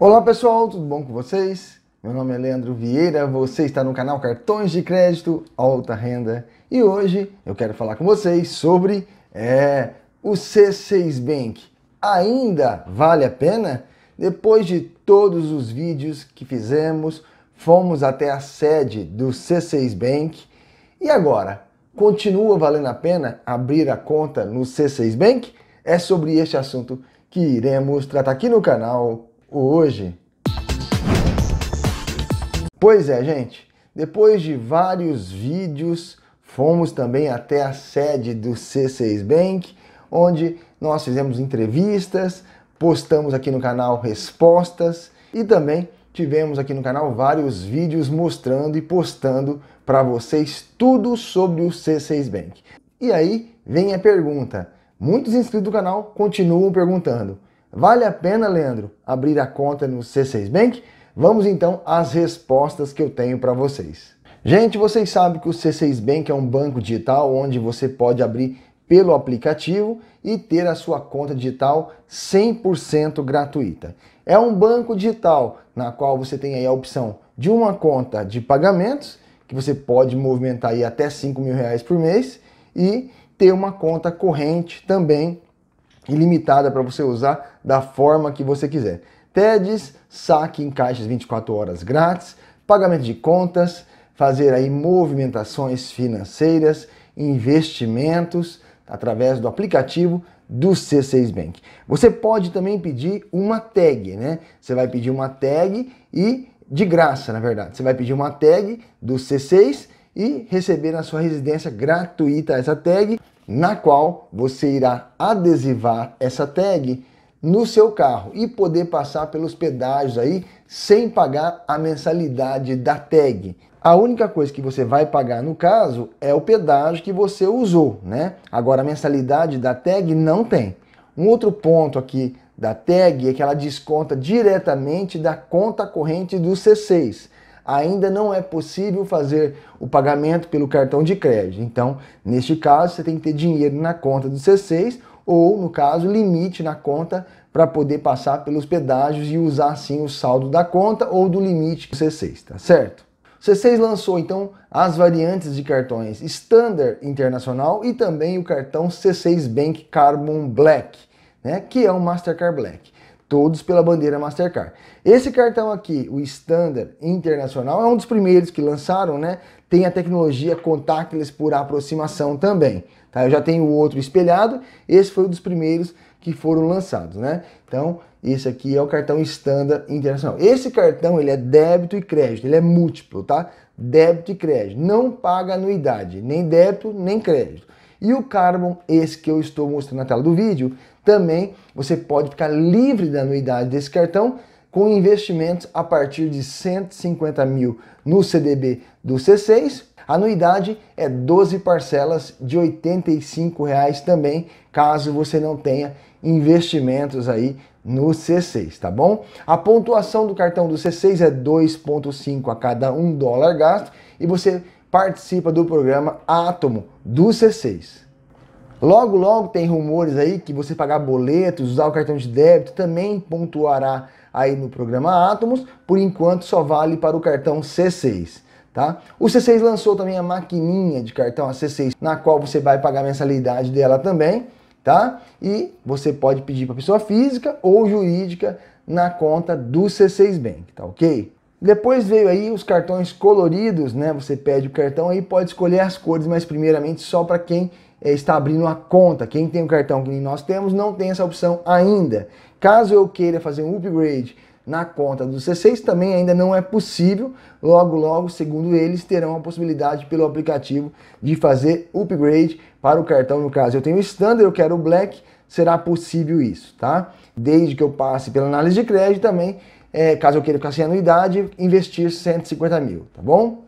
Olá pessoal, tudo bom com vocês? Meu nome é Leandro Vieira, você está no canal Cartões de Crédito Alta Renda e hoje eu quero falar com vocês sobre é, o C6 Bank. Ainda vale a pena? Depois de todos os vídeos que fizemos, fomos até a sede do C6 Bank e agora continua valendo a pena abrir a conta no C6 Bank? É sobre este assunto que iremos tratar aqui no canal hoje. Pois é, gente, depois de vários vídeos, fomos também até a sede do C6 Bank, onde nós fizemos entrevistas, postamos aqui no canal respostas e também tivemos aqui no canal vários vídeos mostrando e postando para vocês tudo sobre o C6 Bank. E aí vem a pergunta. Muitos inscritos do canal continuam perguntando: Vale a pena, Leandro, abrir a conta no C6 Bank? Vamos então às respostas que eu tenho para vocês. Gente, vocês sabem que o C6 Bank é um banco digital onde você pode abrir pelo aplicativo e ter a sua conta digital 100% gratuita. É um banco digital na qual você tem a opção de uma conta de pagamentos, que você pode movimentar aí até 5 mil reais por mês, e ter uma conta corrente também ilimitada para você usar da forma que você quiser. TEDs, saque em caixas 24 horas grátis, pagamento de contas, fazer aí movimentações financeiras, investimentos através do aplicativo do C6 Bank. Você pode também pedir uma tag, né? Você vai pedir uma tag e de graça, na verdade. Você vai pedir uma tag do C6 e receber na sua residência gratuita essa tag na qual você irá adesivar essa tag no seu carro e poder passar pelos pedágios aí sem pagar a mensalidade da tag. A única coisa que você vai pagar no caso é o pedágio que você usou, né? Agora a mensalidade da tag não tem. Um outro ponto aqui da tag é que ela desconta diretamente da conta corrente do C6 ainda não é possível fazer o pagamento pelo cartão de crédito. Então, neste caso, você tem que ter dinheiro na conta do C6 ou, no caso, limite na conta para poder passar pelos pedágios e usar assim o saldo da conta ou do limite do C6, tá certo? O C6 lançou então as variantes de cartões Standard Internacional e também o cartão C6 Bank Carbon Black, né, que é o Mastercard Black todos pela bandeira Mastercard. Esse cartão aqui, o Standard Internacional, é um dos primeiros que lançaram, né? Tem a tecnologia contactless por aproximação também, tá? Eu já tenho o outro espelhado, esse foi um dos primeiros que foram lançados, né? Então, esse aqui é o cartão Standard Internacional. Esse cartão, ele é débito e crédito, ele é múltiplo, tá? Débito e crédito, não paga anuidade, nem débito, nem crédito. E o Carbon, esse que eu estou mostrando na tela do vídeo, também você pode ficar livre da anuidade desse cartão com investimentos a partir de 150 mil no CDB do C6. A anuidade é 12 parcelas de R$ 85 reais também, caso você não tenha investimentos aí no C6, tá bom? A pontuação do cartão do C6 é 2.5 a cada 1 dólar gasto e você participa do programa Átomo do C6. Logo, logo tem rumores aí que você pagar boletos, usar o cartão de débito também pontuará aí no programa Átomos, por enquanto só vale para o cartão C6. Tá? O C6 lançou também a maquininha de cartão a C6, na qual você vai pagar a mensalidade dela também, tá? E você pode pedir para pessoa física ou jurídica na conta do C6 Bank, tá ok? Depois veio aí os cartões coloridos, né? Você pede o cartão aí, pode escolher as cores, mas primeiramente só para quem é, está abrindo a conta. Quem tem o cartão que nós temos não tem essa opção ainda. Caso eu queira fazer um upgrade na conta do C6 também ainda não é possível. Logo, logo, segundo eles, terão a possibilidade pelo aplicativo de fazer upgrade para o cartão. No caso, eu tenho o Standard, eu quero o Black, será possível isso, tá? Desde que eu passe pela análise de crédito também é, caso eu queira ficar sem anuidade, investir 150 mil, tá bom?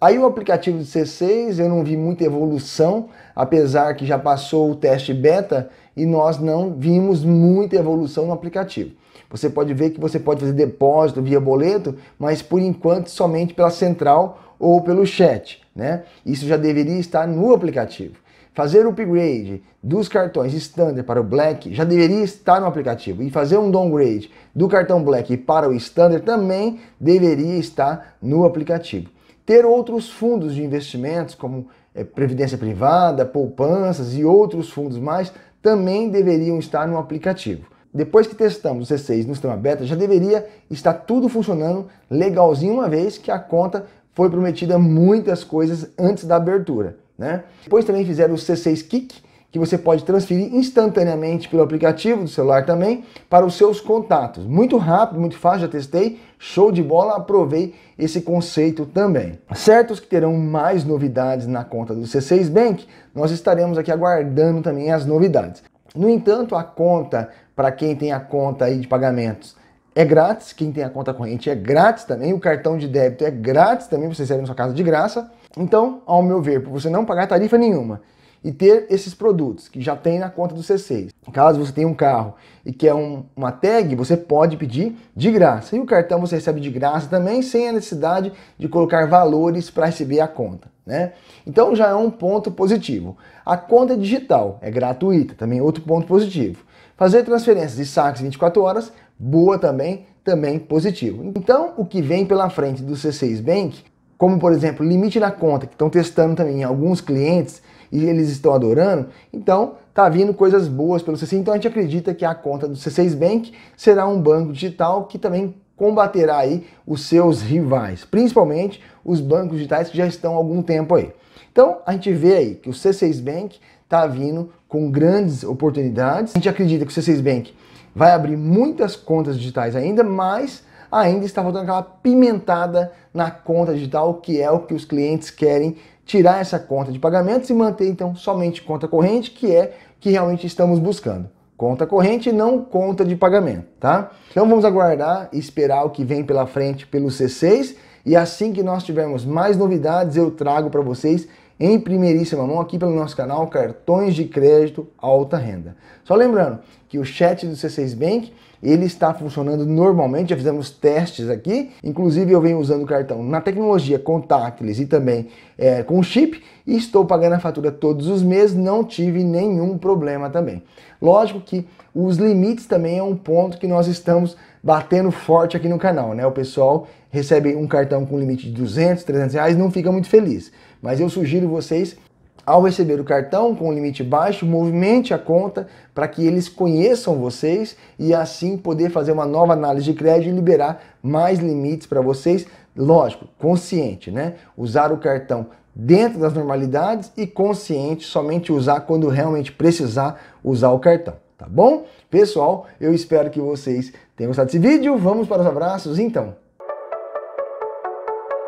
Aí o aplicativo de C6 eu não vi muita evolução, apesar que já passou o teste beta e nós não vimos muita evolução no aplicativo. Você pode ver que você pode fazer depósito via boleto, mas por enquanto somente pela central ou pelo chat, né? Isso já deveria estar no aplicativo. Fazer o upgrade dos cartões Standard para o Black já deveria estar no aplicativo. E fazer um downgrade do cartão Black para o Standard também deveria estar no aplicativo. Ter outros fundos de investimentos, como é, previdência privada, poupanças e outros fundos mais, também deveriam estar no aplicativo. Depois que testamos o C6 no sistema beta, já deveria estar tudo funcionando legalzinho, uma vez que a conta foi prometida muitas coisas antes da abertura. Né? Depois também fizeram o C6 Kick, que você pode transferir instantaneamente pelo aplicativo do celular também para os seus contatos. Muito rápido, muito fácil, já testei, show de bola, aprovei esse conceito também. Certos que terão mais novidades na conta do C6 Bank, nós estaremos aqui aguardando também as novidades. No entanto, a conta, para quem tem a conta aí de pagamentos é grátis, quem tem a conta corrente é grátis também, o cartão de débito é grátis também, você recebe na sua casa de graça. Então, ao meu ver, por você não pagar tarifa nenhuma e ter esses produtos que já tem na conta do C6. Caso você tenha um carro e quer um, uma tag, você pode pedir de graça. E o cartão você recebe de graça também, sem a necessidade de colocar valores para receber a conta. Né? Então já é um ponto positivo. A conta é digital é gratuita, também é outro ponto positivo. Fazer transferências e saques 24 horas boa também, também positivo. Então, o que vem pela frente do C6 Bank, como por exemplo, limite na conta, que estão testando também em alguns clientes e eles estão adorando, então tá vindo coisas boas pelo C6. Então a gente acredita que a conta do C6 Bank será um banco digital que também combaterá aí os seus rivais, principalmente os bancos digitais que já estão há algum tempo aí. Então a gente vê aí que o C6 Bank tá vindo com grandes oportunidades. A gente acredita que o C6 Bank vai abrir muitas contas digitais ainda, mas ainda está faltando aquela pimentada na conta digital, que é o que os clientes querem tirar essa conta de pagamentos e manter então somente conta corrente, que é que realmente estamos buscando. Conta corrente não conta de pagamento, tá? Então vamos aguardar e esperar o que vem pela frente pelo C6 e assim que nós tivermos mais novidades eu trago para vocês em primeiríssima mão aqui pelo nosso canal Cartões de Crédito Alta Renda. Só lembrando que o chat do C6 Bank ele está funcionando normalmente, já fizemos testes aqui, inclusive eu venho usando o cartão na tecnologia contactless e também é, com chip e estou pagando a fatura todos os meses, não tive nenhum problema também. Lógico que os limites também é um ponto que nós estamos batendo forte aqui no canal, né? O pessoal recebe um cartão com limite de 200, 300 reais, não fica muito feliz. Mas eu sugiro vocês, ao receber o cartão com limite baixo, movimente a conta para que eles conheçam vocês e assim poder fazer uma nova análise de crédito e liberar mais limites para vocês. Lógico, consciente, né? Usar o cartão dentro das normalidades e consciente, somente usar quando realmente precisar usar o cartão, tá bom? Pessoal, eu espero que vocês tenham gostado desse vídeo. Vamos para os abraços então.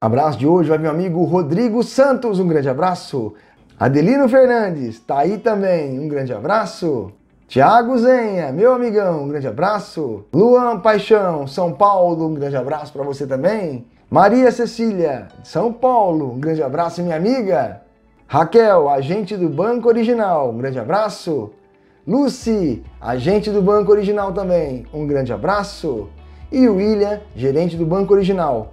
Abraço de hoje vai meu amigo Rodrigo Santos, um grande abraço. Adelino Fernandes, tá aí também, um grande abraço. Tiago Zenha, meu amigão, um grande abraço. Luan Paixão, São Paulo, um grande abraço para você também. Maria Cecília, São Paulo, um grande abraço, minha amiga. Raquel, agente do Banco Original, um grande abraço. Lucy, agente do Banco Original também, um grande abraço. E William, gerente do Banco Original,